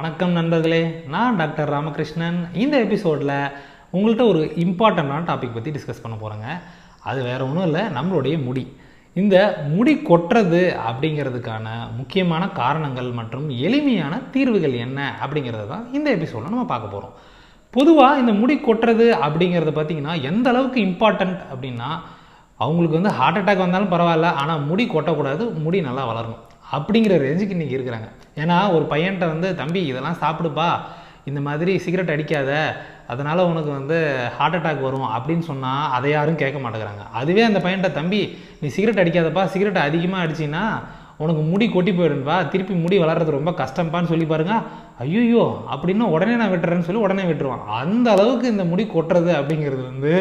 வணக்கம் நண்பர்களே நான் டாக்டர் ராமகிருஷ்ணன் இந்த எபிசோடில் உங்கள்கிட்ட ஒரு இம்பார்ட்டண்ட்டான டாபிக் பற்றி டிஸ்கஸ் பண்ண போகிறேங்க அது வேறு ஒன்றும் இல்லை நம்மளுடைய முடி இந்த முடி கொட்டுறது அப்படிங்கிறதுக்கான முக்கியமான காரணங்கள் மற்றும் எளிமையான தீர்வுகள் என்ன அப்படிங்கிறத தான் இந்த எபிசோடில் நம்ம பார்க்க போகிறோம் பொதுவாக இந்த முடி கொட்டுறது அப்படிங்கிறத பார்த்திங்கன்னா எந்த அளவுக்கு இம்பார்ட்டண்ட் அப்படின்னா அவங்களுக்கு வந்து ஹார்ட் அட்டாக் வந்தாலும் பரவாயில்ல ஆனால் முடி கொட்டக்கூடாது முடி நல்லா வளரணும் அப்படிங்கிற ரேஞ்சுக்கு இன்றைக்கி இருக்கிறாங்க ஏன்னா ஒரு பையன்கிட்ட வந்து தம்பி இதெல்லாம் சாப்பிடுப்பா இந்த மாதிரி சிகரெட் அடிக்காத அதனால் உனக்கு வந்து ஹார்ட் அட்டாக் வரும் அப்படின்னு சொன்னால் அதை யாரும் கேட்க மாட்டேங்கிறாங்க அதுவே அந்த பையன்கிட்ட தம்பி நீ சிகரெட் அடிக்காதப்பா சிகரெட் அதிகமாக அடிச்சின்னா உனக்கு முடி கொட்டி போயிடும்பா திருப்பி முடி வளர்றது ரொம்ப கஷ்டம்ப்பான்னு சொல்லி பாருங்க ஐயோ அப்படின்னா உடனே நான் வெட்டுறேன்னு சொல்லி உடனே வெட்டுருவான் அந்த அளவுக்கு இந்த முடி கொட்டுறது அப்படிங்கிறது வந்து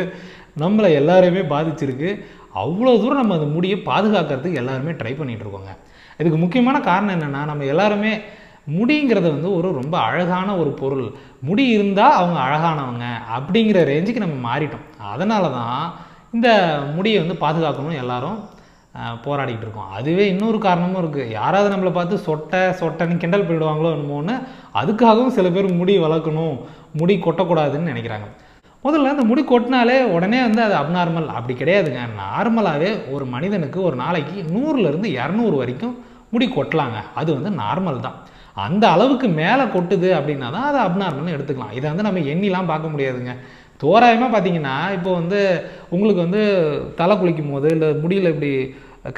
நம்மளை எல்லாரையுமே பாதிச்சிருக்கு அவ்வளோ தூரம் நம்ம அந்த முடியை பாதுகாக்கிறதுக்கு எல்லாருமே ட்ரை பண்ணிகிட்டு இருக்கோங்க இதுக்கு முக்கியமான காரணம் என்னென்னா நம்ம எல்லாருமே முடிங்கிறது வந்து ஒரு ரொம்ப அழகான ஒரு பொருள் முடி இருந்தால் அவங்க அழகானவங்க அப்படிங்கிற ரேஞ்சுக்கு நம்ம மாறிட்டோம் அதனால தான் இந்த முடியை வந்து பாதுகாக்கணும்னு எல்லாரும் போராடிக்கிட்டு இருக்கோம் அதுவே இன்னொரு காரணமும் இருக்குது யாராவது நம்மளை பார்த்து சொட்டை சொட்டைன்னு கிண்டல் போயிடுவாங்களோ என்னமோன்னு அதுக்காகவும் சில பேர் முடி வளர்க்கணும் முடி கொட்டக்கூடாதுன்னு நினைக்கிறாங்க முதல்ல அந்த முடி கொட்டினாலே உடனே வந்து அது அப்நார்மல் அப்படி கிடையாதுங்க நார்மலாகவே ஒரு மனிதனுக்கு ஒரு நாளைக்கு நூறுலேருந்து இரநூறு வரைக்கும் முடி கொட்டலாங்க அது வந்து நார்மல் தான் அந்த அளவுக்கு மேலே கொட்டுது அப்படின்னா தான் அதை அப்னார்மல்னு எடுத்துக்கலாம் இதை வந்து நம்ம எண்ணிலாம் பார்க்க முடியாதுங்க தோராயமாக பார்த்தீங்கன்னா இப்போ வந்து உங்களுக்கு வந்து தலை குளிக்கும் போது இல்லை முடியில் இப்படி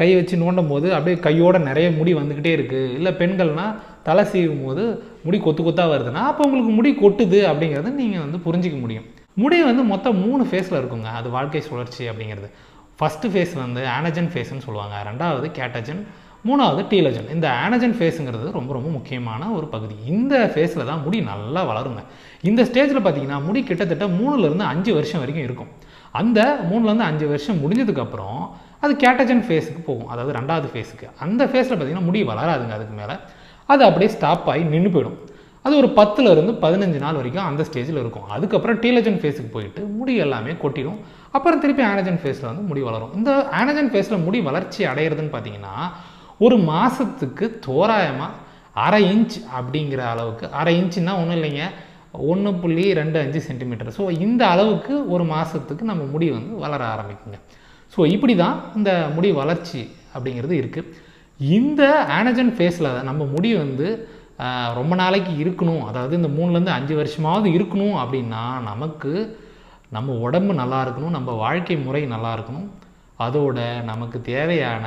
கை வச்சு நோண்டும் போது அப்படியே கையோட நிறைய முடி வந்துக்கிட்டே இருக்குது இல்லை பெண்கள்னால் தலை சீவும் போது முடி கொத்து கொத்தாக வருதுன்னா அப்போ உங்களுக்கு முடி கொட்டுது அப்படிங்கிறத நீங்கள் வந்து புரிஞ்சிக்க முடியும் முடி வந்து மொத்தம் மூணு ஃபேஸில் இருக்குங்க அது வாழ்க்கை சுழற்சி அப்படிங்கிறது ஃபஸ்ட்டு ஃபேஸ் வந்து ஆனஜன் ஃபேஸ்ன்னு சொல்லுவாங்க ரெண்டாவது கேட்டஜன் மூணாவது டீலஜன் இந்த ஆனஜன் ஃபேஸுங்கிறது ரொம்ப ரொம்ப முக்கியமான ஒரு பகுதி இந்த ஃபேஸில் தான் முடி நல்லா வளருங்க இந்த ஸ்டேஜில் பார்த்தீங்கன்னா முடி கிட்டத்தட்ட மூணுலேருந்து அஞ்சு வருஷம் வரைக்கும் இருக்கும் அந்த மூணுலேருந்து அஞ்சு வருஷம் முடிஞ்சதுக்கப்புறம் அது கேட்டஜன் ஃபேஸுக்கு போகும் அதாவது ரெண்டாவது ஃபேஸுக்கு அந்த ஃபேஸில் பார்த்திங்கன்னா முடி வளராதுங்க அதுக்கு மேலே அது அப்படியே ஸ்டாப் ஆகி நின்று போயிடும் அது ஒரு பத்துலேருந்து பதினஞ்சு நாள் வரைக்கும் அந்த ஸ்டேஜில் இருக்கும் அதுக்கப்புறம் டீலஜன் ஃபேஸுக்கு போயிட்டு முடி எல்லாமே கொட்டிடும் அப்புறம் திருப்பி ஆனஜன் ஃபேஸில் வந்து முடி வளரும் இந்த ஆனஜன் ஃபேஸில் முடி வளர்ச்சி அடையிறதுன்னு பார்த்தீங்கன்னா ஒரு மாதத்துக்கு தோராயமாக அரை இன்ச் அப்படிங்கிற அளவுக்கு அரை இன்ச்சுன்னா ஒன்றும் இல்லைங்க ஒன்று புள்ளி ரெண்டு அஞ்சு சென்டிமீட்டர் ஸோ இந்த அளவுக்கு ஒரு மாதத்துக்கு நம்ம முடி வந்து வளர ஆரம்பிக்குங்க ஸோ இப்படி தான் இந்த முடி வளர்ச்சி அப்படிங்கிறது இருக்குது இந்த ஆனஜன் ஃபேஸில் நம்ம முடி வந்து ரொம்ப நாளைக்கு இருக்கணும் அதாவது இந்த மூணுலேருந்து அஞ்சு வருஷமாவது இருக்கணும் அப்படின்னா நமக்கு நம்ம உடம்பு நல்லா இருக்கணும் நம்ம வாழ்க்கை முறை நல்லா இருக்கணும் அதோட நமக்கு தேவையான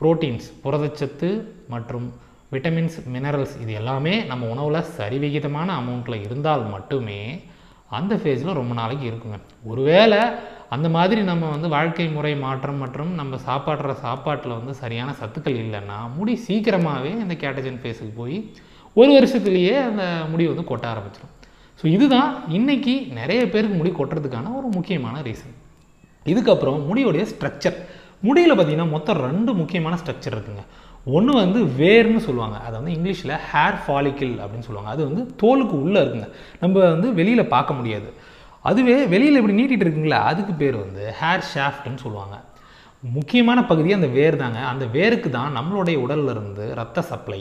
புரோட்டீன்ஸ் புரதச்சத்து மற்றும் விட்டமின்ஸ் மினரல்ஸ் இது எல்லாமே நம்ம உணவில் சரிவிகிதமான அமௌண்ட்டில் இருந்தால் மட்டுமே அந்த ஃபேஸில் ரொம்ப நாளைக்கு இருக்குங்க ஒருவேளை அந்த மாதிரி நம்ம வந்து வாழ்க்கை முறை மாற்றம் மற்றும் நம்ம சாப்பாடுற சாப்பாட்டில் வந்து சரியான சத்துக்கள் இல்லைன்னா முடி சீக்கிரமாகவே இந்த கேட்டஜன் ஃபேஸுக்கு போய் ஒரு வருஷத்துலேயே அந்த முடி வந்து கொட்ட ஆரம்பிச்சிடும் ஸோ இதுதான் இன்றைக்கி நிறைய பேருக்கு முடி கொட்டுறதுக்கான ஒரு முக்கியமான ரீசன் இதுக்கப்புறம் முடியுடைய ஸ்ட்ரக்சர் முடியில் பார்த்திங்கன்னா மொத்தம் ரெண்டு முக்கியமான ஸ்ட்ரக்சர் இருக்குதுங்க ஒன்று வந்து வேர்னு சொல்லுவாங்க அதை வந்து இங்கிலீஷில் ஹேர் ஃபாலிக்கிள் அப்படின்னு சொல்லுவாங்க அது வந்து தோலுக்கு உள்ளே இருக்குங்க நம்ம வந்து வெளியில் பார்க்க முடியாது அதுவே வெளியில் இப்படி நீட்டிகிட்டு இருக்குங்களா அதுக்கு பேர் வந்து ஹேர் ஷாஃப்ட்னு சொல்லுவாங்க முக்கியமான பகுதி அந்த வேர் தாங்க அந்த வேருக்கு தான் நம்மளுடைய உடலில் இருந்து ரத்த சப்ளை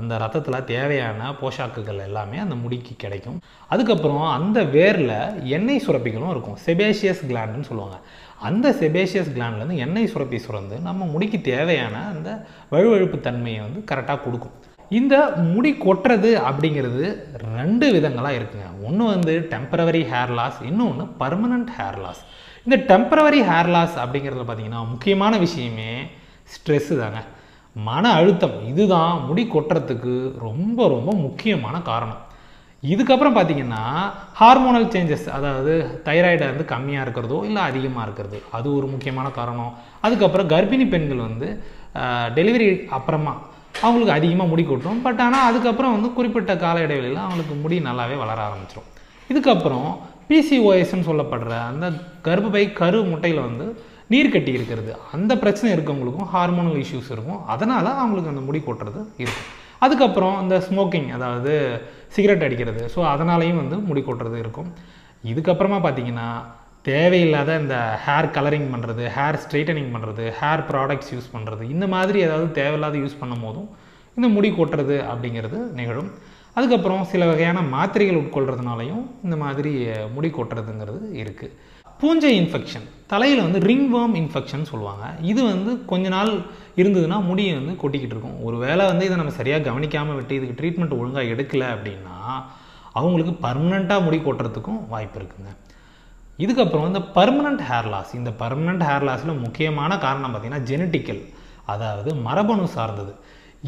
அந்த ரத்தத்தில் தேவையான போஷாக்குகள் எல்லாமே அந்த முடிக்கு கிடைக்கும் அதுக்கப்புறம் அந்த வேரில் எண்ணெய் சுரப்பிகளும் இருக்கும் செபேஷியஸ் கிளாண்டுன்னு சொல்லுவாங்க அந்த செபேஷியஸ் கிளான்லேருந்து எண்ணெய் சுரப்பி சுரந்து நம்ம முடிக்கு தேவையான அந்த வழுவழுப்பு தன்மையை வந்து கரெக்டாக கொடுக்கும் இந்த முடி கொட்டுறது அப்படிங்கிறது ரெண்டு விதங்களாக இருக்குங்க ஒன்று வந்து டெம்பரவரி ஹேர் லாஸ் இன்னொன்று பர்மனண்ட் ஹேர் லாஸ் இந்த டெம்பரவரி ஹேர் லாஸ் அப்படிங்கிறது பார்த்திங்கன்னா முக்கியமான விஷயமே ஸ்ட்ரெஸ்ஸு தாங்க மன அழுத்தம் இதுதான் முடி கொட்டுறதுக்கு ரொம்ப ரொம்ப முக்கியமான காரணம் இதுக்கப்புறம் பார்த்தீங்கன்னா ஹார்மோனல் சேஞ்சஸ் அதாவது தைராய்டாக வந்து கம்மியாக இருக்கிறதோ இல்லை அதிகமாக இருக்கிறது அது ஒரு முக்கியமான காரணம் அதுக்கப்புறம் கர்ப்பிணி பெண்கள் வந்து டெலிவரி அப்புறமா அவங்களுக்கு அதிகமாக முடி கொட்டும் பட் ஆனால் அதுக்கப்புறம் வந்து குறிப்பிட்ட கால இடைவெளியில் அவங்களுக்கு முடி நல்லாவே வளர ஆரம்பிச்சிடும் இதுக்கப்புறம் பிசிஓஎஸ்ன்னு சொல்லப்படுற அந்த கர்ப்பப்பை கரு முட்டையில் வந்து நீர் கட்டி இருக்கிறது அந்த பிரச்சனை இருக்கவங்களுக்கும் ஹார்மோனல் இஷ்யூஸ் இருக்கும் அதனால் அவங்களுக்கு அந்த முடி கொட்டுறது இருக்கும் அதுக்கப்புறம் இந்த ஸ்மோக்கிங் அதாவது சிகரெட் அடிக்கிறது ஸோ அதனாலையும் வந்து முடி கொட்டுறது இருக்கும் இதுக்கப்புறமா பார்த்தீங்கன்னா தேவையில்லாத இந்த ஹேர் கலரிங் பண்ணுறது ஹேர் ஸ்ட்ரைட்டனிங் பண்ணுறது ஹேர் ப்ராடக்ட்ஸ் யூஸ் பண்ணுறது இந்த மாதிரி ஏதாவது தேவையில்லாத யூஸ் பண்ணும் போதும் இந்த முடி கொட்டுறது அப்படிங்கிறது நிகழும் அதுக்கப்புறம் சில வகையான மாத்திரைகள் உட்கொள்கிறதுனாலையும் இந்த மாதிரி முடி கொட்டுறதுங்கிறது இருக்குது பூஞ்சை இன்ஃபெக்ஷன் தலையில் வந்து ரிங் வேர்ம் இன்ஃபெக்ஷன் சொல்லுவாங்க இது வந்து கொஞ்ச நாள் இருந்ததுன்னா முடியை வந்து கொட்டிக்கிட்டு இருக்கும் ஒரு வேளை வந்து இதை நம்ம சரியாக கவனிக்காமல் விட்டு இதுக்கு ட்ரீட்மெண்ட் ஒழுங்காக எடுக்கலை அப்படின்னா அவங்களுக்கு பர்மனெண்ட்டாக முடி கொட்டுறதுக்கும் வாய்ப்பு இருக்குங்க இதுக்கப்புறம் வந்து பர்மனண்ட் ஹேர் லாஸ் இந்த பர்மனண்ட் ஹேர் லாஸில் முக்கியமான காரணம் பார்த்திங்கன்னா ஜெனட்டிக்கல் அதாவது மரபணு சார்ந்தது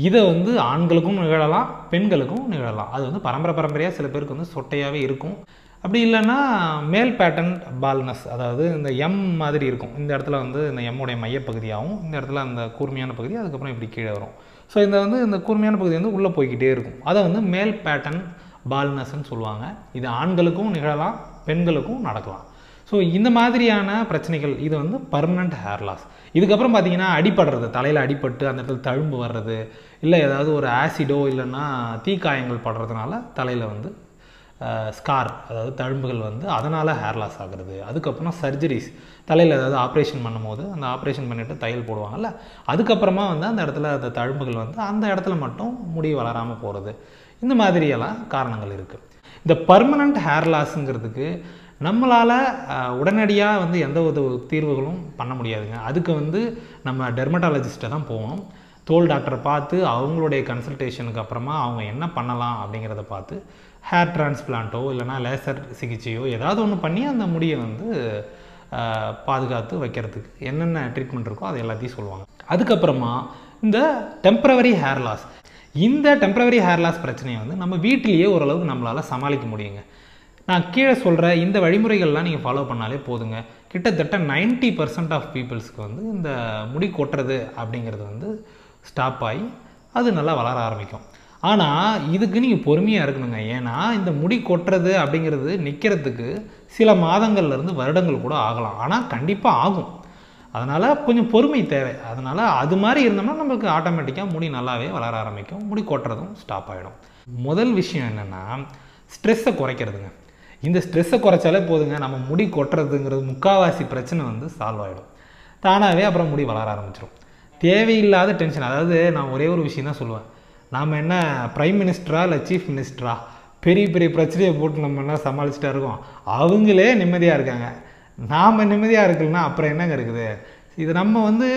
இதை வந்து ஆண்களுக்கும் நிகழலாம் பெண்களுக்கும் நிகழலாம் அது வந்து பரம்பரை பரம்பரையாக சில பேருக்கு வந்து சொட்டையாகவே இருக்கும் அப்படி இல்லைன்னா மேல் பேட்டர்ன் பால்னஸ் அதாவது இந்த எம் மாதிரி இருக்கும் இந்த இடத்துல வந்து இந்த எம்முடைய மையப்பகுதியாகவும் இந்த இடத்துல அந்த கூர்மையான பகுதி அதுக்கப்புறம் இப்படி கீழே வரும் ஸோ இந்த வந்து இந்த கூர்மையான பகுதி வந்து உள்ளே போய்கிட்டே இருக்கும் அதை வந்து மேல் பேட்டர்ன் பால்னஸ்ன்னு சொல்லுவாங்க இது ஆண்களுக்கும் நிகழலாம் பெண்களுக்கும் நடக்கலாம் ஸோ இந்த மாதிரியான பிரச்சனைகள் இது வந்து பர்மனண்ட் ஹேர் லாஸ் இதுக்கப்புறம் பார்த்தீங்கன்னா அடிபடுறது தலையில் அடிபட்டு அந்த இடத்துல தழும்பு வர்றது இல்லை ஏதாவது ஒரு ஆசிடோ இல்லைன்னா தீக்காயங்கள் படுறதுனால தலையில் வந்து ஸ்கார் அதாவது தழும்புகள் வந்து அதனால் ஹேர் லாஸ் ஆகுறது அதுக்கப்புறம் சர்ஜரிஸ் தலையில் ஏதாவது ஆப்ரேஷன் பண்ணும்போது அந்த ஆப்ரேஷன் பண்ணிவிட்டு தையல் போடுவாங்கல்ல அதுக்கப்புறமா வந்து அந்த இடத்துல அந்த தழும்புகள் வந்து அந்த இடத்துல மட்டும் முடி வளராமல் போகிறது இந்த மாதிரியெல்லாம் காரணங்கள் இருக்குது இந்த பர்மனண்ட் ஹேர் லாஸுங்கிறதுக்கு நம்மளால் உடனடியாக வந்து எந்த ஒரு தீர்வுகளும் பண்ண முடியாதுங்க அதுக்கு வந்து நம்ம டெர்மட்டாலஜிஸ்ட்டை தான் போவோம் தோல் டாக்டரை பார்த்து அவங்களுடைய கன்சல்டேஷனுக்கு அப்புறமா அவங்க என்ன பண்ணலாம் அப்படிங்கிறத பார்த்து ஹேர் டிரான்ஸ்பிளான்ட்டோ இல்லைனா லேசர் சிகிச்சையோ ஏதாவது ஒன்று பண்ணி அந்த முடியை வந்து பாதுகாத்து வைக்கிறதுக்கு என்னென்ன ட்ரீட்மெண்ட் இருக்கோ அது எல்லாத்தையும் சொல்லுவாங்க அதுக்கப்புறமா இந்த டெம்பரவரி ஹேர் லாஸ் இந்த டெம்பரவரி ஹேர் லாஸ் பிரச்சனையை வந்து நம்ம வீட்டிலேயே ஓரளவுக்கு நம்மளால் சமாளிக்க முடியுங்க நான் கீழே சொல்கிற இந்த வழிமுறைகள்லாம் நீங்கள் ஃபாலோ பண்ணாலே போதுங்க கிட்டத்தட்ட நைன்ட்டி பர்சன்ட் ஆஃப் பீப்புள்ஸ்க்கு வந்து இந்த முடி கொட்டுறது அப்படிங்கிறது வந்து ஸ்டாப் ஆகி அது நல்லா வளர ஆரம்பிக்கும் ஆனால் இதுக்கு நீங்கள் பொறுமையாக இருக்கணுங்க ஏன்னா இந்த முடி கொட்டுறது அப்படிங்கிறது நிற்கிறதுக்கு சில மாதங்கள்லேருந்து வருடங்கள் கூட ஆகலாம் ஆனால் கண்டிப்பாக ஆகும் அதனால் கொஞ்சம் பொறுமை தேவை அதனால் அது மாதிரி இருந்தோம்னா நம்மளுக்கு ஆட்டோமேட்டிக்காக முடி நல்லாவே வளர ஆரம்பிக்கும் முடி கொட்டுறதும் ஸ்டாப் ஆகிடும் முதல் விஷயம் என்னென்னா ஸ்ட்ரெஸ்ஸை குறைக்கிறதுங்க இந்த ஸ்ட்ரெஸ்ஸை குறைச்சாலே போதுங்க நம்ம முடி கொட்டுறதுங்கிறது முக்காவாசி பிரச்சனை வந்து சால்வ் ஆகிடும் தானாகவே அப்புறம் முடி வளர ஆரம்பிச்சிடும் தேவையில்லாத டென்ஷன் அதாவது நான் ஒரே ஒரு விஷயம் தான் சொல்லுவேன் நாம் என்ன ப்ரைம் மினிஸ்டரா இல்லை சீஃப் மினிஸ்டரா பெரிய பெரிய பிரச்சனையை போட்டு நம்ம என்ன சமாளிச்சுட்டா இருக்கோம் அவங்களே நிம்மதியாக இருக்காங்க நாம் நிம்மதியாக இருக்குன்னா அப்புறம் என்னங்க இருக்குது இது நம்ம வந்து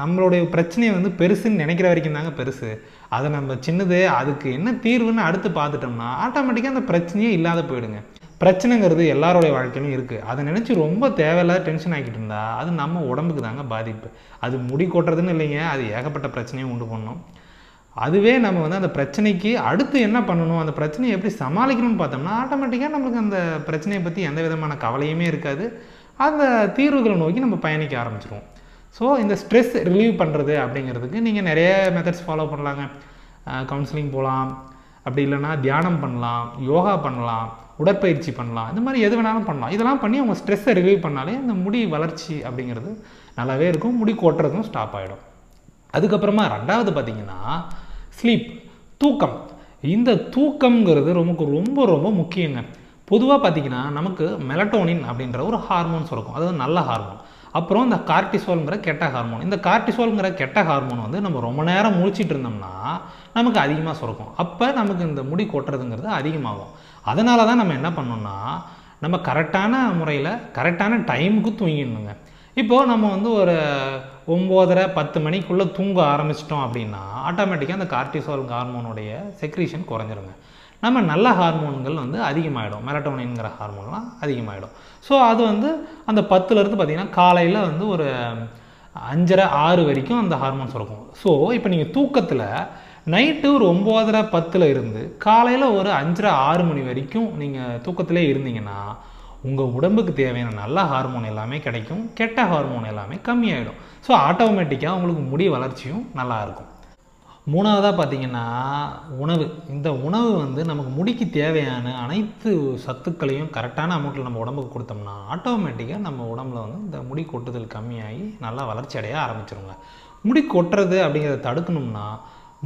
நம்மளுடைய பிரச்சனையை வந்து பெருசுன்னு நினைக்கிற வரைக்கும் தாங்க பெருசு அதை நம்ம சின்னது அதுக்கு என்ன தீர்வுன்னு அடுத்து பார்த்துட்டோம்னா ஆட்டோமேட்டிக்காக அந்த பிரச்சனையே இல்லாத போயிடுங்க பிரச்சனைங்கிறது எல்லாருடைய வாழ்க்கையிலும் இருக்குது அதை நினச்சி ரொம்ப தேவையில்லாத டென்ஷன் ஆகிட்டு இருந்தால் அது நம்ம உடம்புக்கு தாங்க பாதிப்பு அது முடி கொட்டுறதுன்னு இல்லைங்க அது ஏகப்பட்ட பிரச்சனையும் உண்டு பண்ணணும் அதுவே நம்ம வந்து அந்த பிரச்சனைக்கு அடுத்து என்ன பண்ணணும் அந்த பிரச்சனையை எப்படி சமாளிக்கணும்னு பார்த்தோம்னா ஆட்டோமேட்டிக்காக நம்மளுக்கு அந்த பிரச்சனையை பற்றி எந்த விதமான கவலையுமே இருக்காது அந்த தீர்வுகளை நோக்கி நம்ம பயணிக்க ஆரம்பிச்சிருவோம் ஸோ இந்த ஸ்ட்ரெஸ் ரிலீவ் பண்ணுறது அப்படிங்கிறதுக்கு நீங்கள் நிறைய மெத்தட்ஸ் ஃபாலோ பண்ணலாங்க கவுன்சிலிங் போகலாம் அப்படி இல்லைனா தியானம் பண்ணலாம் யோகா பண்ணலாம் உடற்பயிற்சி பண்ணலாம் இந்த மாதிரி எது வேணாலும் பண்ணலாம் இதெல்லாம் பண்ணி அவங்க ஸ்ட்ரெஸ்ஸை ரிலீவ் பண்ணாலே இந்த முடி வளர்ச்சி அப்படிங்கிறது நல்லாவே இருக்கும் முடி கொட்டுறதும் ஸ்டாப் ஆகிடும் அதுக்கப்புறமா ரெண்டாவது பார்த்திங்கன்னா ஸ்லீப் தூக்கம் இந்த தூக்கம்ங்கிறது நமக்கு ரொம்ப ரொம்ப முக்கியங்க பொதுவாக பார்த்திங்கன்னா நமக்கு மெலட்டோனின் அப்படின்ற ஒரு ஹார்மோன் சுரக்கும் அது நல்ல ஹார்மோன் அப்புறம் இந்த கார்டிசோல்ங்கிற கெட்ட ஹார்மோன் இந்த கார்டிசோல்ங்கிற கெட்ட ஹார்மோன் வந்து நம்ம ரொம்ப நேரம் முழிச்சிட்டு இருந்தோம்னா நமக்கு அதிகமாக சுரக்கும் அப்போ நமக்கு இந்த முடி கொட்டுறதுங்கிறது அதிகமாகும் அதனால தான் நம்ம என்ன பண்ணோம்னா நம்ம கரெக்டான முறையில் கரெக்டான டைமுக்கு தூங்கிடணுங்க இப்போது நம்ம வந்து ஒரு ஒம்போதரை பத்து மணிக்குள்ளே தூங்க ஆரம்பிச்சிட்டோம் அப்படின்னா ஆட்டோமேட்டிக்காக அந்த கார்டிசோல் ஹார்மோனுடைய செக்ரீஷன் குறைஞ்சிருங்க நம்ம நல்ல ஹார்மோன்கள் வந்து அதிகமாகிடும் மெரட்டோனின்ங்கிற ஹார்மோன்லாம் அதிகமாகிடும் ஸோ அது வந்து அந்த பத்துலேருந்து பார்த்திங்கன்னா காலையில் வந்து ஒரு அஞ்சரை ஆறு வரைக்கும் அந்த ஹார்மோன்ஸ் இருக்கும் ஸோ இப்போ நீங்கள் தூக்கத்தில் நைட்டு ஒரு ஒம்போதரை பத்தில் இருந்து காலையில் ஒரு அஞ்சரை ஆறு மணி வரைக்கும் நீங்கள் தூக்கத்திலே இருந்தீங்கன்னா உங்கள் உடம்புக்கு தேவையான நல்ல ஹார்மோன் எல்லாமே கிடைக்கும் கெட்ட ஹார்மோன் எல்லாமே கம்மியாயிடும் ஸோ ஆட்டோமேட்டிக்காக உங்களுக்கு முடி வளர்ச்சியும் நல்லாயிருக்கும் மூணாவதாக பார்த்திங்கன்னா உணவு இந்த உணவு வந்து நமக்கு முடிக்கு தேவையான அனைத்து சத்துக்களையும் கரெக்டான அமௌண்ட்டில் நம்ம உடம்புக்கு கொடுத்தோம்னா ஆட்டோமேட்டிக்காக நம்ம உடம்புல வந்து இந்த முடி கொட்டுதல் கம்மியாகி நல்லா வளர்ச்சி அடைய ஆரம்பிச்சிருங்க முடி கொட்டுறது அப்படிங்கிறத தடுக்கணும்னா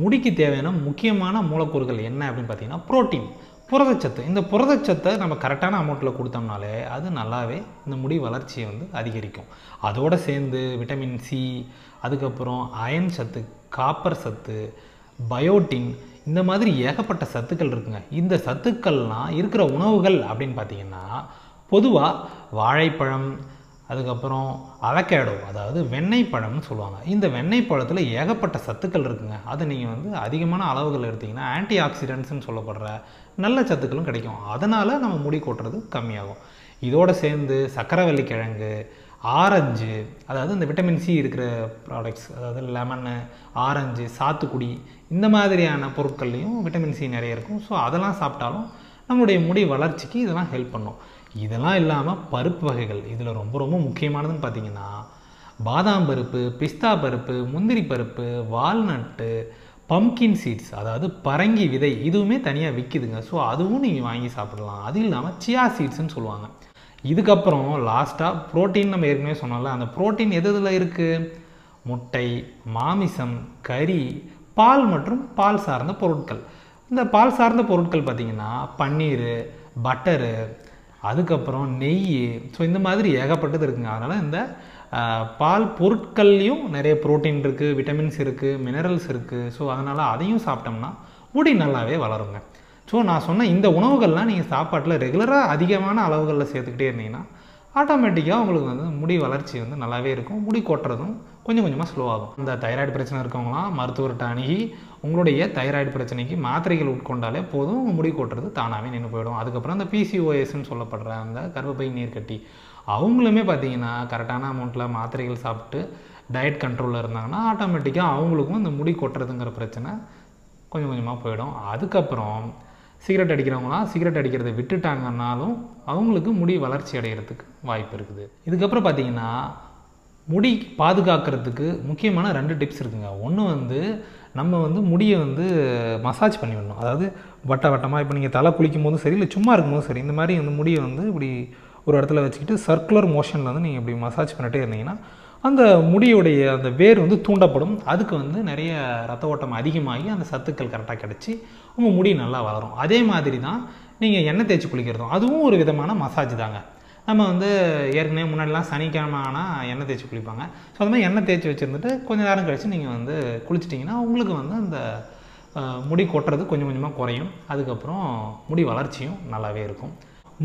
முடிக்கு தேவையான முக்கியமான மூலக்கூறுகள் என்ன அப்படின்னு பார்த்திங்கன்னா ப்ரோட்டீன் புரதச்சத்து இந்த புரதச்சத்தை நம்ம கரெக்டான அமௌண்ட்டில் கொடுத்தோம்னாலே அது நல்லாவே இந்த முடி வளர்ச்சியை வந்து அதிகரிக்கும் அதோடு சேர்ந்து விட்டமின் சி அதுக்கப்புறம் அயன் சத்து காப்பர் சத்து பயோட்டின் இந்த மாதிரி ஏகப்பட்ட சத்துக்கள் இருக்குங்க இந்த சத்துக்கள்லாம் இருக்கிற உணவுகள் அப்படின்னு பார்த்திங்கன்னா பொதுவாக வாழைப்பழம் அதுக்கப்புறம் அலக்கேடோ அதாவது வெண்ணெய் பழம்னு சொல்லுவாங்க இந்த வெண்ணெய் பழத்தில் ஏகப்பட்ட சத்துக்கள் இருக்குங்க அதை நீங்கள் வந்து அதிகமான அளவுகள் எடுத்திங்கன்னா ஆன்டி ஆக்சிடென்ட்ஸ்னு சொல்லப்படுற நல்ல சத்துக்களும் கிடைக்கும் அதனால் நம்ம முடி கொட்டுறது கம்மியாகும் இதோடு சேர்ந்து சக்கரைவள்ளி கிழங்கு ஆரஞ்சு அதாவது இந்த விட்டமின் சி இருக்கிற ப்ராடக்ட்ஸ் அதாவது லெமனு ஆரஞ்சு சாத்துக்குடி இந்த மாதிரியான பொருட்கள்லேயும் விட்டமின் சி நிறைய இருக்கும் ஸோ அதெல்லாம் சாப்பிட்டாலும் நம்மளுடைய முடி வளர்ச்சிக்கு இதெல்லாம் ஹெல்ப் பண்ணும் இதெல்லாம் இல்லாமல் பருப்பு வகைகள் இதில் ரொம்ப ரொம்ப முக்கியமானதுன்னு பார்த்தீங்கன்னா பாதாம் பருப்பு பிஸ்தா பருப்பு முந்திரி பருப்பு வால்நட்டு பம்கின் சீட்ஸ் அதாவது பரங்கி விதை இதுவுமே தனியாக விற்கிதுங்க ஸோ அதுவும் நீங்கள் வாங்கி சாப்பிடலாம் அது இல்லாமல் சியா சீட்ஸ்னு சொல்லுவாங்க இதுக்கப்புறம் லாஸ்ட்டாக ப்ரோட்டீன் நம்ம ஏற்கனவே சொன்னோம்ல அந்த ப்ரோட்டீன் எது இதில் இருக்குது முட்டை மாமிசம் கறி பால் மற்றும் பால் சார்ந்த பொருட்கள் இந்த பால் சார்ந்த பொருட்கள் பார்த்திங்கன்னா பன்னீர் பட்டரு அதுக்கப்புறம் நெய் ஸோ இந்த மாதிரி ஏகப்பட்டது இருக்குங்க அதனால் இந்த பால் பொருட்கள்லேயும் நிறைய ப்ரோட்டீன் இருக்குது விட்டமின்ஸ் இருக்குது மினரல்ஸ் இருக்குது ஸோ அதனால் அதையும் சாப்பிட்டோம்னா முடி நல்லாவே வளருங்க ஸோ நான் சொன்ன இந்த உணவுகள்லாம் நீங்கள் சாப்பாட்டில் ரெகுலராக அதிகமான அளவுகளில் சேர்த்துக்கிட்டே இருந்தீங்கன்னா ஆட்டோமேட்டிக்காக உங்களுக்கு வந்து முடி வளர்ச்சி வந்து நல்லாவே இருக்கும் முடி கொட்டுறதும் கொஞ்சம் கொஞ்சமாக ஸ்லோவாகும் இந்த தைராய்டு பிரச்சனை இருக்கவங்களாம் மருத்துவர்கிட்ட அணுகி உங்களுடைய தைராய்டு பிரச்சனைக்கு மாத்திரைகள் உட்கொண்டாலே போதும் முடி கொட்டுறது தானாகவே நின்று போயிடும் அதுக்கப்புறம் அந்த பிசிஓஎஸ்ன்னு சொல்லப்படுற அந்த கருப்பை நீர் கட்டி அவங்களுமே பார்த்தீங்கன்னா கரெக்டான அமௌண்ட்டில் மாத்திரைகள் சாப்பிட்டு டயட் கண்ட்ரோலில் இருந்தாங்கன்னா ஆட்டோமேட்டிக்காக அவங்களுக்கும் இந்த முடி கொட்டுறதுங்கிற பிரச்சனை கொஞ்சம் கொஞ்சமாக போயிடும் அதுக்கப்புறம் சிகரெட் அடிக்கிறவங்களாம் சிகரெட் அடிக்கிறத விட்டுட்டாங்கன்னாலும் அவங்களுக்கு முடி வளர்ச்சி அடைகிறதுக்கு வாய்ப்பு இருக்குது இதுக்கப்புறம் பார்த்தீங்கன்னா முடி பாதுகாக்கிறதுக்கு முக்கியமான ரெண்டு டிப்ஸ் இருக்குங்க ஒன்று வந்து நம்ம வந்து முடியை வந்து மசாஜ் பண்ணி விடணும் அதாவது வட்ட வட்டமாக இப்போ நீங்கள் தலை குளிக்கும் போதும் சரி இல்லை சும்மா இருக்கும்போதும் சரி இந்த மாதிரி வந்து முடியை வந்து இப்படி ஒரு இடத்துல வச்சுக்கிட்டு சர்க்குலர் மோஷனில் வந்து நீங்கள் இப்படி மசாஜ் பண்ணிகிட்டே இருந்தீங்கன்னா அந்த முடியுடைய அந்த வேர் வந்து தூண்டப்படும் அதுக்கு வந்து நிறைய ரத்த ஓட்டம் அதிகமாகி அந்த சத்துக்கள் கரெக்டாக கிடச்சி உங்கள் முடி நல்லா வளரும் அதே மாதிரி தான் நீங்கள் எண்ணெய் தேய்ச்சி குளிக்கிறதும் அதுவும் ஒரு விதமான மசாஜ் தாங்க நம்ம வந்து ஏற்கனவே முன்னாடிலாம் சனிக்கிழமை ஆனால் எண்ணெய் தேய்ச்சி குளிப்பாங்க ஸோ அது மாதிரி எண்ணெய் தேய்ச்சி வச்சுருந்துட்டு கொஞ்சம் நேரம் கழித்து நீங்கள் வந்து குளிச்சிட்டிங்கன்னா உங்களுக்கு வந்து அந்த முடி கொட்டுறது கொஞ்சம் கொஞ்சமாக குறையும் அதுக்கப்புறம் முடி வளர்ச்சியும் நல்லாவே இருக்கும்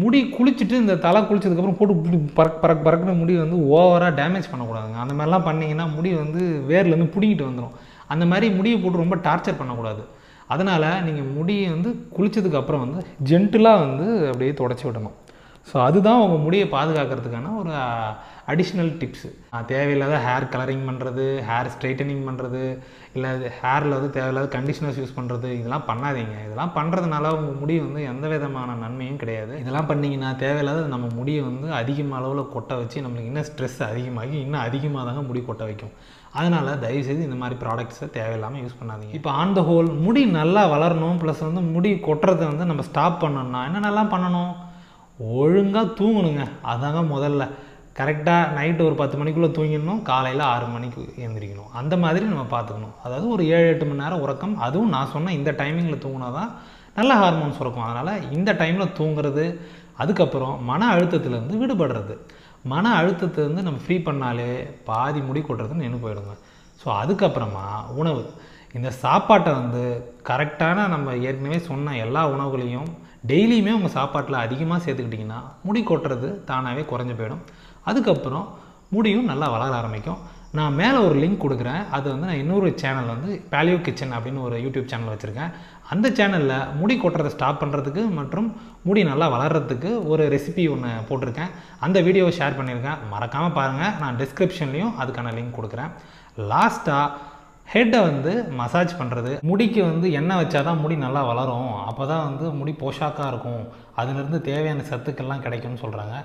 முடி குளிச்சுட்டு இந்த தலை குளிச்சதுக்கப்புறம் போட்டு பறக் பறக் பறக்குற முடி வந்து ஓவராக டேமேஜ் பண்ணக்கூடாதுங்க அந்த மாதிரிலாம் பண்ணிங்கன்னா முடி வந்து வேர்லேருந்து பிடிங்கிட்டு வந்துடும் அந்த மாதிரி முடியை போட்டு ரொம்ப டார்ச்சர் பண்ணக்கூடாது அதனால் நீங்கள் முடியை வந்து அப்புறம் வந்து ஜென்டிலாக வந்து அப்படியே தொடச்சி விடணும் ஸோ அதுதான் உங்கள் முடியை பாதுகாக்கிறதுக்கான ஒரு அடிஷ்னல் டிப்ஸு தேவையில்லாத ஹேர் கலரிங் பண்ணுறது ஹேர் ஸ்ட்ரைட்டனிங் பண்ணுறது இல்லை ஹேரில் வந்து தேவையில்லாத கண்டிஷனர்ஸ் யூஸ் பண்ணுறது இதெல்லாம் பண்ணாதீங்க இதெல்லாம் பண்ணுறதுனால உங்கள் முடி வந்து எந்த விதமான நன்மையும் கிடையாது இதெல்லாம் பண்ணிங்கன்னா தேவையில்லாத நம்ம முடியை வந்து அதிகமாக அளவில் கொட்ட வச்சு நம்மளுக்கு இன்னும் ஸ்ட்ரெஸ் அதிகமாகி இன்னும் அதிகமாக தாங்க முடி கொட்ட வைக்கும் அதனால் தயவுசெய்து இந்த மாதிரி ப்ராடக்ட்ஸை தேவையில்லாமல் யூஸ் பண்ணாதீங்க இப்போ ஆன் த ஹோல் முடி நல்லா வளரணும் ப்ளஸ் வந்து முடி கொட்டுறதை வந்து நம்ம ஸ்டாப் பண்ணணும்னா என்னென்னலாம் பண்ணணும் ஒழுங்காக தூங்கணுங்க அதாங்க முதல்ல கரெக்டாக நைட்டு ஒரு பத்து மணிக்குள்ளே தூங்கிடணும் காலையில் ஆறு மணிக்கு எழுந்திரிக்கணும் அந்த மாதிரி நம்ம பார்த்துக்கணும் அதாவது ஒரு ஏழு எட்டு மணி நேரம் உறக்கம் அதுவும் நான் சொன்னேன் இந்த டைமிங்கில் தூங்கினா தான் நல்ல ஹார்மோன்ஸ் உறக்கும் அதனால் இந்த டைமில் தூங்குறது அதுக்கப்புறம் மன அழுத்தத்துலேருந்து விடுபடுறது மன அழுத்தத்தை வந்து நம்ம ஃப்ரீ பண்ணாலே பாதி முடி கொட்டுறதுன்னு நின்று போயிடுங்க ஸோ அதுக்கப்புறமா உணவு இந்த சாப்பாட்டை வந்து கரெக்டான நம்ம ஏற்கனவே சொன்ன எல்லா உணவுகளையும் டெய்லியுமே உங்கள் சாப்பாட்டில் அதிகமாக சேர்த்துக்கிட்டிங்கன்னா முடி கொட்டுறது தானாகவே குறைஞ்சி போயிடும் அதுக்கப்புறம் முடியும் நல்லா வளர ஆரம்பிக்கும் நான் மேலே ஒரு லிங்க் கொடுக்குறேன் அது வந்து நான் இன்னொரு சேனல் வந்து பேலியோ கிச்சன் அப்படின்னு ஒரு யூடியூப் சேனல் வச்சுருக்கேன் அந்த சேனலில் முடி கொட்டுறதை ஸ்டாப் பண்ணுறதுக்கு மற்றும் முடி நல்லா வளர்கிறதுக்கு ஒரு ரெசிபி ஒன்று போட்டிருக்கேன் அந்த வீடியோவை ஷேர் பண்ணியிருக்கேன் மறக்காமல் பாருங்கள் நான் டிஸ்கிரிப்ஷன்லேயும் அதுக்கான லிங்க் கொடுக்குறேன் லாஸ்ட்டாக ஹெட்டை வந்து மசாஜ் பண்ணுறது முடிக்கு வந்து எண்ணெய் வச்சா தான் முடி நல்லா வளரும் அப்போ தான் வந்து முடி போஷாக்காக இருக்கும் அதுலேருந்து தேவையான சத்துக்கள்லாம் கிடைக்கும்னு சொல்கிறாங்க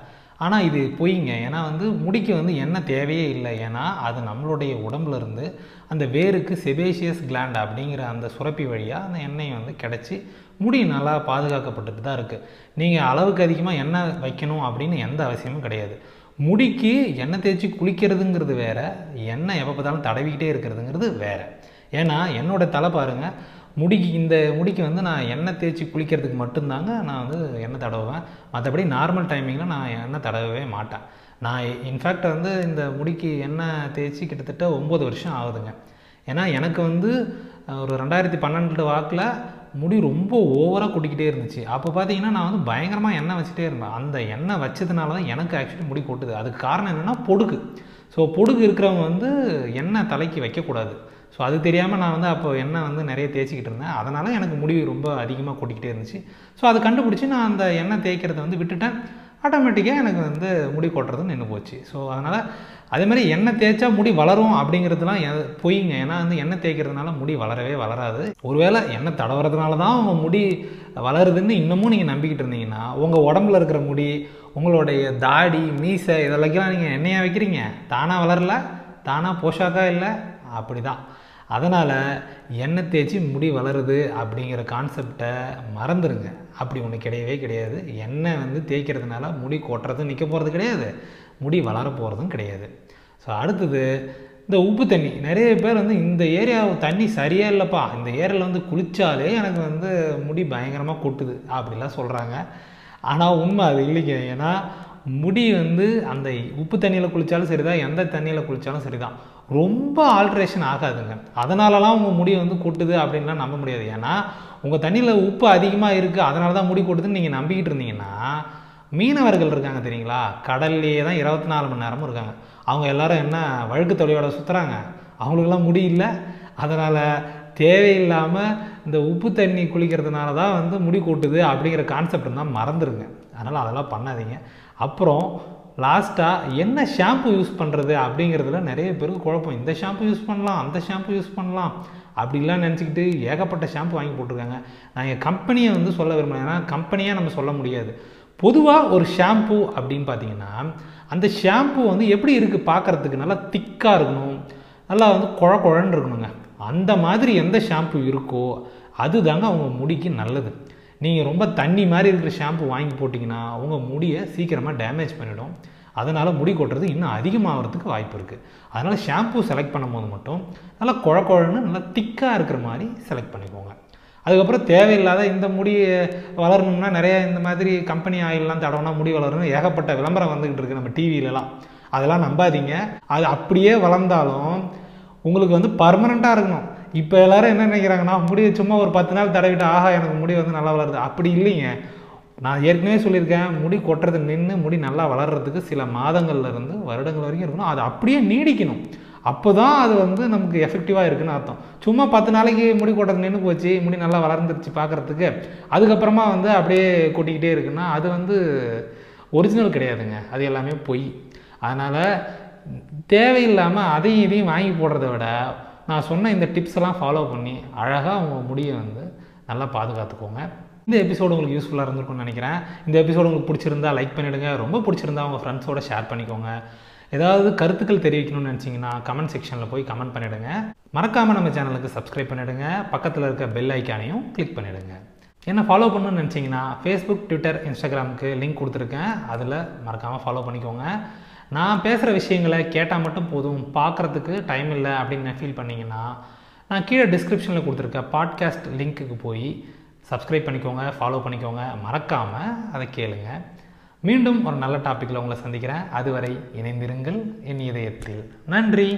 ஆனால் இது பொய்ங்க ஏன்னா வந்து முடிக்கு வந்து எண்ணெய் தேவையே இல்லை ஏன்னா அது நம்மளுடைய உடம்புலேருந்து அந்த வேருக்கு செபேஷியஸ் கிளாண்ட் அப்படிங்கிற அந்த சுரப்பி வழியாக அந்த எண்ணெய் வந்து கிடச்சி முடி நல்லா பாதுகாக்கப்பட்டுட்டு தான் இருக்குது நீங்கள் அளவுக்கு அதிகமாக எண்ணெய் வைக்கணும் அப்படின்னு எந்த அவசியமும் கிடையாது முடிக்கு எண்ணெய் தேய்ச்சி குளிக்கிறதுங்கிறது வேறு எண்ணெய் எப்போ பார்த்தாலும் தடவிக்கிட்டே இருக்கிறதுங்கிறது வேறு ஏன்னா என்னோடய தலை பாருங்கள் முடிக்கு இந்த முடிக்கு வந்து நான் எண்ணெய் தேய்ச்சி குளிக்கிறதுக்கு மட்டும்தாங்க நான் வந்து எண்ணெய் தடவுவேன் மற்றபடி நார்மல் டைமிங்கில் நான் எண்ணெய் தடவவே மாட்டேன் நான் இன்ஃபேக்ட் வந்து இந்த முடிக்கு எண்ணெய் தேய்ச்சி கிட்டத்தட்ட ஒம்பது வருஷம் ஆகுதுங்க ஏன்னா எனக்கு வந்து ஒரு ரெண்டாயிரத்தி பன்னெண்டு வாக்கில் முடி ரொம்ப ஓவராக கொட்டிக்கிட்டே இருந்துச்சு அப்போ பார்த்தீங்கன்னா நான் வந்து பயங்கரமாக எண்ணெய் வச்சுட்டே இருந்தேன் அந்த எண்ணெய் வச்சதுனால தான் எனக்கு ஆக்சுவலி முடி கொட்டுது அதுக்கு காரணம் என்னென்னா பொடுக்கு ஸோ பொடுகு இருக்கிறவங்க வந்து எண்ணெய் தலைக்கு வைக்கக்கூடாது ஸோ அது தெரியாமல் நான் வந்து அப்போ எண்ணெய் வந்து நிறைய தேய்ச்சிக்கிட்டு இருந்தேன் அதனால் எனக்கு முடி ரொம்ப அதிகமாக கொட்டிக்கிட்டே இருந்துச்சு ஸோ அதை கண்டுபிடிச்சி நான் அந்த எண்ணெய் தேய்க்கிறத வந்து விட்டுட்டேன் ஆட்டோமேட்டிக்காக எனக்கு வந்து முடி கொட்டுறதுன்னு நின்று போச்சு ஸோ அதனால் அதேமாதிரி எண்ணெய் தேய்ச்சா முடி வளரும் அப்படிங்கிறதுலாம் பொய்ங்க ஏன்னா வந்து எண்ணெய் தேய்க்கிறதுனால முடி வளரவே வளராது ஒருவேளை எண்ணெய் தடவுறதுனால தான் உங்கள் முடி வளருதுன்னு இன்னமும் நீங்கள் நம்பிக்கிட்டு இருந்தீங்கன்னா உங்கள் உடம்புல இருக்கிற முடி உங்களுடைய தாடி மீசை இதெல்லாம் நீங்கள் எண்ணெயாக வைக்கிறீங்க தானாக வளரல தானாக போஷாக்காக இல்லை அப்படி தான் அதனால் எண்ணெய் தேய்ச்சி முடி வளருது அப்படிங்கிற கான்செப்டை மறந்துடுங்க அப்படி ஒன்று கிடையவே கிடையாது எண்ணெய் வந்து தேய்க்கிறதுனால முடி கொட்டுறதும் நிற்க போகிறது கிடையாது முடி வளர போகிறதும் கிடையாது ஸோ அடுத்தது இந்த உப்பு தண்ணி நிறைய பேர் வந்து இந்த ஏரியா தண்ணி சரியாக இல்லைப்பா இந்த ஏரியாவில் வந்து குளித்தாலே எனக்கு வந்து முடி பயங்கரமாக கொட்டுது அப்படிலாம் சொல்கிறாங்க ஆனால் உண்மை அது இல்லைங்க ஏன்னா முடி வந்து அந்த உப்பு தண்ணியில் குளித்தாலும் சரி தான் எந்த தண்ணியில் குளித்தாலும் சரி தான் ரொம்ப ஆல்ட்ரேஷன் ஆகாதுங்க அதனாலலாம் உங்கள் முடி வந்து கொட்டுது அப்படின்லாம் நம்ப முடியாது ஏன்னா உங்கள் தண்ணியில் உப்பு அதிகமாக இருக்குது அதனால தான் முடி கொட்டுதுன்னு நீங்கள் நம்பிக்கிட்டு இருந்தீங்கன்னா மீனவர்கள் இருக்காங்க தெரியுங்களா கடல்லையே தான் இருபத்தி நாலு மணி நேரமும் இருக்காங்க அவங்க எல்லோரும் என்ன வழுக்கு தொழிலோட சுற்றுறாங்க அவங்களுக்கெல்லாம் முடியல அதனால் தேவையில்லாமல் இந்த உப்பு தண்ணி குளிக்கிறதுனால தான் வந்து முடி கூட்டுது அப்படிங்கிற கான்செப்ட் தான் மறந்துருங்க அதனால் அதெல்லாம் பண்ணாதீங்க அப்புறம் லாஸ்ட்டாக என்ன ஷாம்பு யூஸ் பண்ணுறது அப்படிங்கிறதுல நிறைய பேருக்கு குழப்பம் இந்த ஷாம்பு யூஸ் பண்ணலாம் அந்த ஷாம்பு யூஸ் பண்ணலாம் அப்படிலாம் நினச்சிக்கிட்டு ஏகப்பட்ட ஷாம்பு வாங்கி போட்டிருக்காங்க நான் என் கம்பெனியை வந்து சொல்ல விரும்புகிறேன் ஏன்னா கம்பெனியாக நம்ம சொல்ல முடியாது பொதுவாக ஒரு ஷாம்பு அப்படின்னு பார்த்தீங்கன்னா அந்த ஷாம்பு வந்து எப்படி இருக்குது பார்க்குறதுக்கு நல்லா திக்காக இருக்கணும் நல்லா வந்து குழ குழன்னு இருக்கணுங்க அந்த மாதிரி எந்த ஷாம்பு இருக்கோ அதுதாங்க அவங்க முடிக்கு நல்லது நீங்கள் ரொம்ப தண்ணி மாதிரி இருக்கிற ஷாம்பு வாங்கி போட்டிங்கன்னா உங்கள் முடியை சீக்கிரமாக டேமேஜ் பண்ணிவிடும் அதனால் முடி கொட்டுறது இன்னும் அதிகமாகிறதுக்கு வாய்ப்பு இருக்குது அதனால் ஷாம்பு செலக்ட் பண்ணும்போது மட்டும் நல்லா குழ குழன்னு நல்லா திக்காக இருக்கிற மாதிரி செலக்ட் பண்ணிக்கோங்க அதுக்கப்புறம் தேவையில்லாத இந்த முடி வளரணும்னா நிறையா இந்த மாதிரி கம்பெனி ஆயிலெலாம் தடவுனா முடி வளரணும் ஏகப்பட்ட விளம்பரம் வந்துக்கிட்டு இருக்குது நம்ம டிவியிலலாம் அதெல்லாம் நம்பாதீங்க அது அப்படியே வளர்ந்தாலும் உங்களுக்கு வந்து பர்மனெண்ட்டாக இருக்கணும் இப்போ எல்லோரும் என்ன நினைக்கிறாங்கன்னா முடிய சும்மா ஒரு பத்து நாள் தடவிட்டு ஆஹா எனக்கு முடி வந்து நல்லா வளருது அப்படி இல்லைங்க நான் ஏற்கனவே சொல்லியிருக்கேன் முடி கொட்டுறது நின்று முடி நல்லா வளர்கிறதுக்கு சில மாதங்கள்லேருந்து வருடங்கள் வரைக்கும் இருக்கணும் அது அப்படியே நீடிக்கணும் அப்போ தான் அது வந்து நமக்கு எஃபெக்டிவாக இருக்குதுன்னு அர்த்தம் சும்மா பத்து நாளைக்கு முடி கொட்டது நின்று போச்சு முடி நல்லா வளர்ந்துருச்சு பார்க்குறதுக்கு அதுக்கப்புறமா வந்து அப்படியே கொட்டிக்கிட்டே இருக்குன்னா அது வந்து ஒரிஜினல் கிடையாதுங்க அது எல்லாமே பொய் அதனால் தேவையில்லாமல் அதையும் இதையும் வாங்கி போடுறத விட நான் சொன்ன இந்த டிப்ஸ் எல்லாம் ஃபாலோ பண்ணி அழகாக உங்கள் முடியை வந்து நல்லா பாதுகாத்துக்கோங்க இந்த எபிசோடு உங்களுக்கு யூஸ்ஃபுல்லாக இருந்திருக்கும்னு நினைக்கிறேன் இந்த எபிசோடு உங்களுக்கு பிடிச்சிருந்தா லைக் பண்ணிவிடுங்க ரொம்ப பிடிச்சிருந்தா உங்கள் ஃப்ரெண்ட்ஸோட ஷேர் பண்ணிக்கோங்க ஏதாவது கருத்துக்கள் தெரிவிக்கணும்னு நினச்சிங்கன்னா கமெண்ட் செக்ஷனில் போய் கமெண்ட் பண்ணிவிடுங்க மறக்காமல் நம்ம சேனலுக்கு சப்ஸ்கிரைப் பண்ணிவிடுங்க பக்கத்தில் இருக்க பெல் ஐக்கானையும் கிளிக் பண்ணிவிடுங்க என்ன ஃபாலோ பண்ணணும்னு நினச்சிங்கன்னா ஃபேஸ்புக் ட்விட்டர் இன்ஸ்டாகிராமுக்கு லிங்க் கொடுத்துருக்கேன் அதில் மறக்காமல் ஃபாலோ பண்ணிக்கோங்க நான் பேசுகிற விஷயங்களை கேட்டால் மட்டும் போதும் பார்க்குறதுக்கு டைம் இல்லை அப்படின்னு ஃபீல் பண்ணிங்கன்னா நான் கீழே டிஸ்கிரிப்ஷனில் கொடுத்துருக்க பாட்காஸ்ட் லிங்க்குக்கு போய் சப்ஸ்கிரைப் பண்ணிக்கோங்க ஃபாலோ பண்ணிக்கோங்க மறக்காமல் அதை கேளுங்க மீண்டும் ஒரு நல்ல டாப்பிக்கில் உங்களை சந்திக்கிறேன் அதுவரை இணைந்திருங்கள் என் இதயத்தில் நன்றி